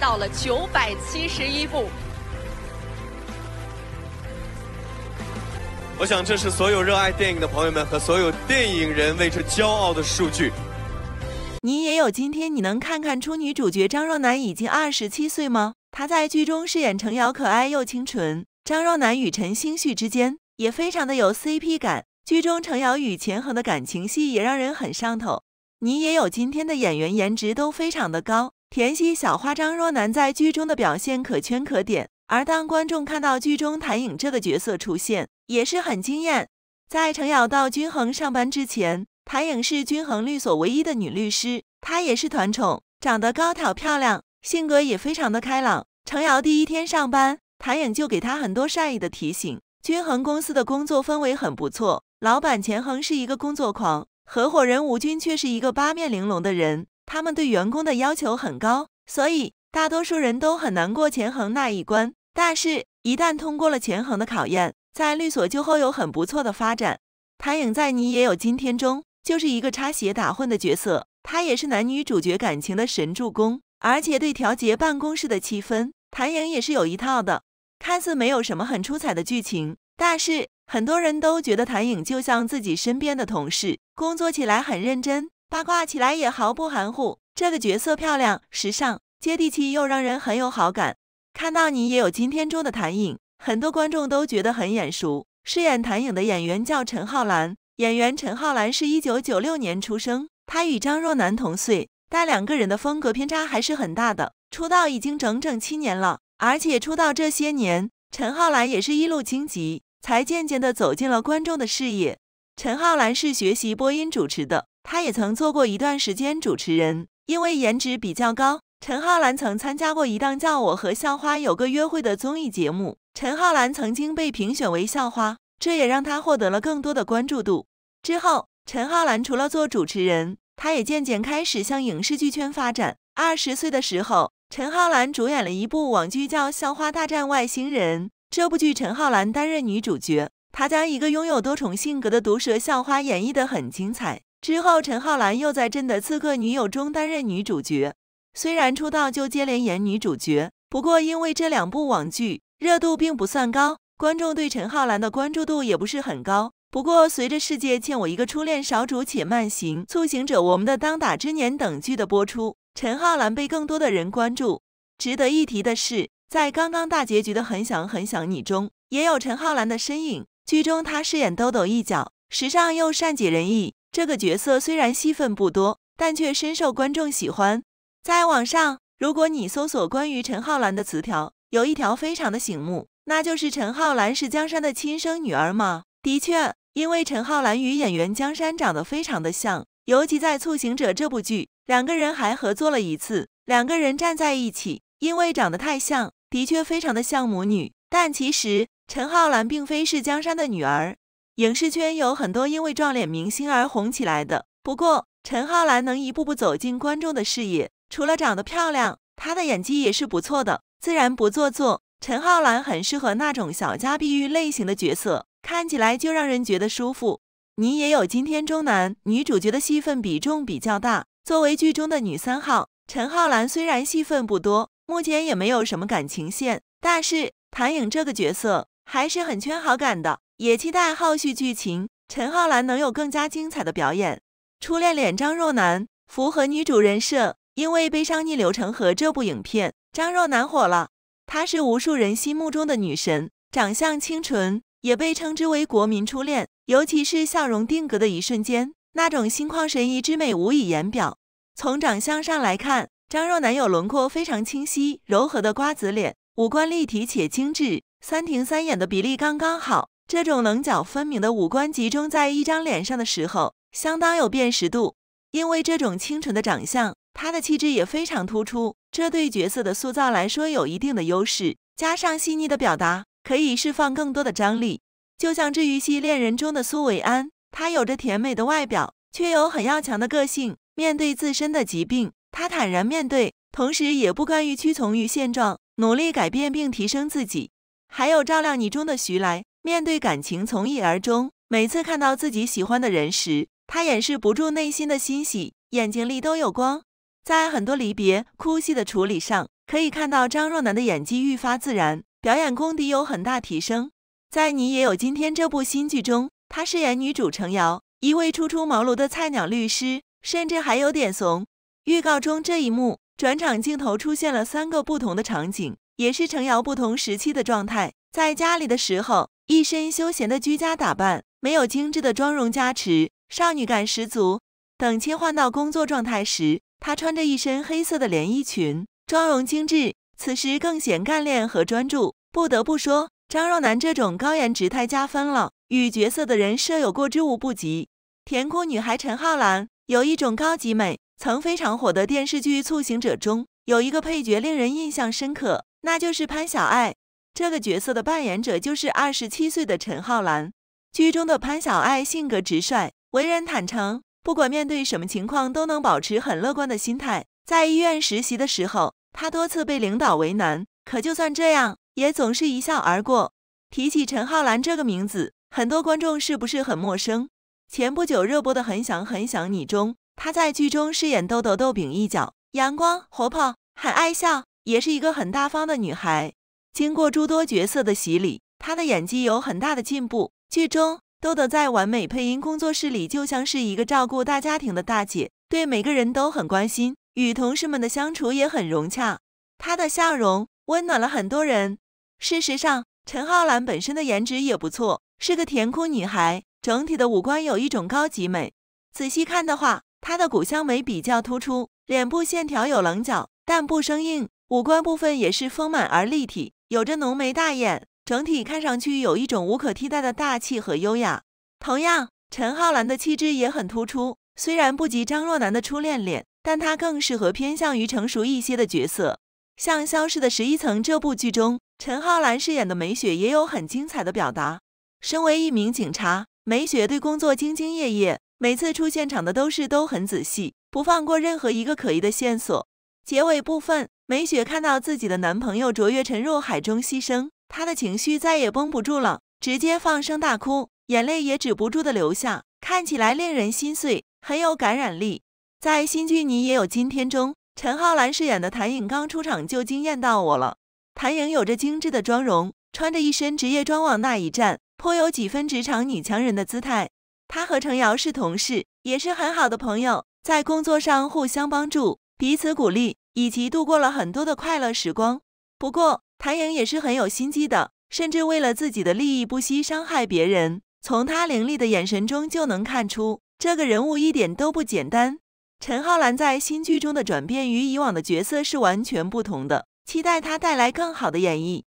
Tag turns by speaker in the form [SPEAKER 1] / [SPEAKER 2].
[SPEAKER 1] 到了九百七十一部，我想这是所有热爱电影的朋友们和所有电影人为之骄傲的数据。你也有今天？你能看看出女主角张若楠已经二十七岁吗？她在剧中饰演程瑶，可爱又清纯。张若楠与陈星旭之间也非常的有 CP 感。剧中程瑶与钱恒的感情戏也让人很上头。你也有今天的演员颜值都非常的高。甜馨小花张若楠在剧中的表现可圈可点，而当观众看到剧中谭颖这个角色出现，也是很惊艳。在程瑶到均衡上班之前，谭颖是均衡律所唯一的女律师，她也是团宠，长得高挑漂亮，性格也非常的开朗。程瑶第一天上班，谭颖就给她很多善意的提醒。均衡公司的工作氛围很不错，老板钱恒是一个工作狂，合伙人吴军却是一个八面玲珑的人。他们对员工的要求很高，所以大多数人都很难过钱衡那一关。但是，一旦通过了钱衡的考验，在律所就会有很不错的发展。谭颖在《你也有今天》中就是一个插鞋打混的角色，他也是男女主角感情的神助攻，而且对调节办公室的气氛，谭颖也是有一套的。看似没有什么很出彩的剧情，但是很多人都觉得谭颖就像自己身边的同事，工作起来很认真。八卦起来也毫不含糊，这个角色漂亮、时尚、接地气，又让人很有好感。看到你也有今天中的谭颖，很多观众都觉得很眼熟。饰演谭颖的演员叫陈浩南，演员陈浩南是一九九六年出生，他与张若楠同岁，但两个人的风格偏差还是很大的。出道已经整整七年了，而且出道这些年，陈浩南也是一路荆棘，才渐渐地走进了观众的视野。陈浩南是学习播音主持的。他也曾做过一段时间主持人，因为颜值比较高，陈浩南曾参加过一档叫《我和校花有个约会》的综艺节目。陈浩南曾经被评选为校花，这也让他获得了更多的关注度。之后，陈浩南除了做主持人，他也渐渐开始向影视剧圈发展。二十岁的时候，陈浩南主演了一部网剧叫《校花大战外星人》，这部剧陈浩南担任女主角，她将一个拥有多重性格的毒舌校花演绎得很精彩。之后，陈浩南又在《真的刺客女友》中担任女主角。虽然出道就接连演女主角，不过因为这两部网剧热度并不算高，观众对陈浩南的关注度也不是很高。不过，随着《世界欠我一个初恋》少主且慢行、《促行者》、我们的当打之年等剧的播出，陈浩南被更多的人关注。值得一提的是，在刚刚大结局的《很想很想你》中，也有陈浩南的身影。剧中他饰演豆豆一角，时尚又善解人意。这个角色虽然戏份不多，但却深受观众喜欢。在网上，如果你搜索关于陈浩南的词条，有一条非常的醒目，那就是陈浩南是江山的亲生女儿吗？的确，因为陈浩南与演员江山长得非常的像，尤其在《促行者》这部剧，两个人还合作了一次，两个人站在一起，因为长得太像，的确非常的像母女。但其实，陈浩南并非是江山的女儿。影视圈有很多因为撞脸明星而红起来的，不过陈浩南能一步步走进观众的视野，除了长得漂亮，他的演技也是不错的，自然不做作。陈浩南很适合那种小家碧玉类型的角色，看起来就让人觉得舒服。你也有今天中男女主角的戏份比重比较大，作为剧中的女三号，陈浩南虽然戏份不多，目前也没有什么感情线，但是谭颖这个角色还是很圈好感的。也期待后续剧情，陈浩南能有更加精彩的表演。初恋脸张若楠符合女主人设，因为《悲伤逆流成河》这部影片，张若楠火了。她是无数人心目中的女神，长相清纯，也被称之为国民初恋。尤其是笑容定格的一瞬间，那种心旷神怡之美无以言表。从长相上来看，张若楠有轮廓非常清晰、柔和的瓜子脸，五官立体且精致，三庭三眼的比例刚刚好。这种棱角分明的五官集中在一张脸上的时候，相当有辨识度。因为这种清纯的长相，他的气质也非常突出，这对角色的塑造来说有一定的优势。加上细腻的表达，可以释放更多的张力。就像治愈系恋人中的苏维安，他有着甜美的外表，却有很要强的个性。面对自身的疾病，他坦然面对，同时也不甘于屈从于现状，努力改变并提升自己。还有照亮你中的徐来。面对感情从一而终，每次看到自己喜欢的人时，他掩饰不住内心的欣喜，眼睛里都有光。在很多离别、哭戏的处理上，可以看到张若楠的演技愈发自然，表演功底有很大提升。在《你也有今天》这部新剧中，她饰演女主程瑶，一位初出茅庐的菜鸟律师，甚至还有点怂。预告中这一幕转场镜头出现了三个不同的场景，也是程瑶不同时期的状态，在家里的时候。一身休闲的居家打扮，没有精致的妆容加持，少女感十足。等切换到工作状态时，她穿着一身黑色的连衣裙，妆容精致，此时更显干练和专注。不得不说，张若楠这种高颜值太加分了，与角色的人设有过之无不及。甜酷女孩陈浩南有一种高级美。曾非常火的电视剧《促行者》中，有一个配角令人印象深刻，那就是潘小爱。这个角色的扮演者就是二十七岁的陈浩南。剧中的潘小爱性格直率，为人坦诚，不管面对什么情况都能保持很乐观的心态。在医院实习的时候，她多次被领导为难，可就算这样，也总是一笑而过。提起陈浩南这个名字，很多观众是不是很陌生？前不久热播的《很想很想你》中，她在剧中饰演豆豆豆饼一角，阳光活泼，很爱笑，也是一个很大方的女孩。经过诸多角色的洗礼，他的演技有很大的进步。剧中，豆豆在完美配音工作室里就像是一个照顾大家庭的大姐，对每个人都很关心，与同事们的相处也很融洽。她的笑容温暖了很多人。事实上，陈浩南本身的颜值也不错，是个甜酷女孩，整体的五官有一种高级美。仔细看的话，她的骨相眉比较突出，脸部线条有棱角，但不生硬，五官部分也是丰满而立体。有着浓眉大眼，整体看上去有一种无可替代的大气和优雅。同样，陈浩南的气质也很突出，虽然不及张若楠的初恋脸，但他更适合偏向于成熟一些的角色。像《消失的十一层》这部剧中，陈浩南饰演的梅雪也有很精彩的表达。身为一名警察，梅雪对工作兢兢业业，每次出现场的都是都很仔细，不放过任何一个可疑的线索。结尾部分，梅雪看到自己的男朋友卓越沉入海中牺牲，她的情绪再也绷不住了，直接放声大哭，眼泪也止不住的流下，看起来令人心碎，很有感染力。在新剧《你也有今天》中，陈浩南饰演的谭颖刚出场就惊艳到我了。谭颖有着精致的妆容，穿着一身职业装往那一站，颇有几分职场女强人的姿态。她和程瑶是同事，也是很好的朋友，在工作上互相帮助。彼此鼓励，以及度过了很多的快乐时光。不过，谭颖也是很有心机的，甚至为了自己的利益不惜伤害别人。从她凌厉的眼神中就能看出，这个人物一点都不简单。陈浩南在新剧中的转变与以往的角色是完全不同的，期待他带来更好的演绎。